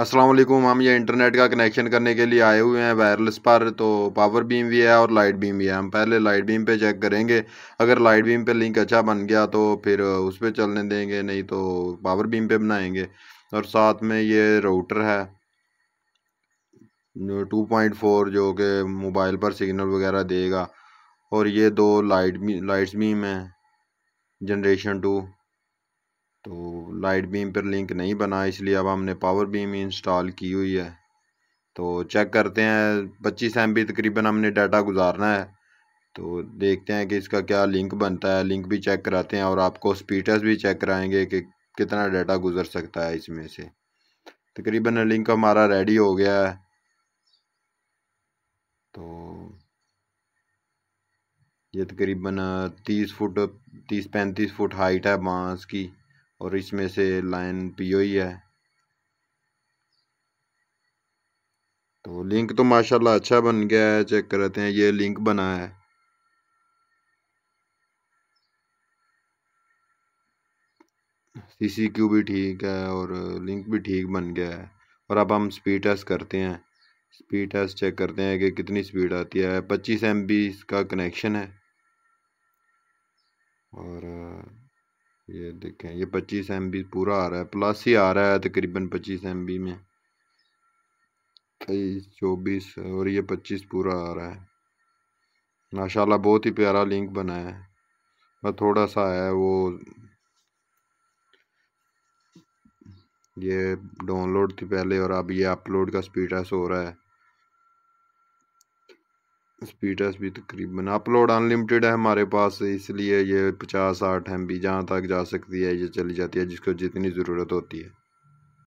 असलम हम ये इंटरनेट का कनेक्शन करने के लिए आए हुए हैं वायरलेस पर तो पावर बीम भी है और लाइट बीम भी है हम पहले लाइट बीम पे चेक करेंगे अगर लाइट बीम पे लिंक अच्छा बन गया तो फिर उस पर चलने देंगे नहीं तो पावर बीम पे बनाएंगे और साथ में ये राउटर है टू पॉइंट फोर जो कि मोबाइल पर सिग्नल वगैरह देगा और ये दो लाइट लाइट्स बीम हैं जनरेशन टू तो लाइट बीम पर लिंक नहीं बना इसलिए अब हमने पावर बीम इंस्टॉल की हुई है तो चेक करते हैं पच्चीस एम तकरीबन हमने डाटा गुजारना है तो देखते हैं कि इसका क्या लिंक बनता है लिंक भी चेक कराते हैं और आपको स्पीड भी चेक कराएंगे कि कितना डाटा गुजर सकता है इसमें से तकरीबन लिंक हमारा रेडी हो गया है तो ये तकरीबन तीस फुट तीस पैंतीस फुट हाइट है बांस की और इसमें से लाइन पी ही e है तो लिंक तो माशाल्लाह अच्छा बन गया है चेक करते हैं ये लिंक बना है सीसी क्यू भी ठीक है और लिंक भी ठीक बन गया है और अब हम स्पीड टेस्ट करते हैं स्पीड टेस्ट चेक करते हैं कि कितनी स्पीड आती है पच्चीस एम बी इसका कनेक्शन है और ये देखें ये पच्चीस एम बी पूरा आ रहा है प्लस ही आ रहा है तकरीबन पच्चीस एम बी में तेईस चौबीस और ये पच्चीस पूरा आ रहा है माशाला बहुत ही प्यारा लिंक बनाया है बस थोड़ा सा है वो ये डाउनलोड थी पहले और अब ये अपलोड का स्पीड ऐसा हो रहा है स्पीड है भी तकरीबन अपलोड अनलिमिटेड है हमारे पास इसलिए ये पचास साठ एम बी जहाँ तक जा सकती है ये चली जाती है जिसको जितनी ज़रूरत होती है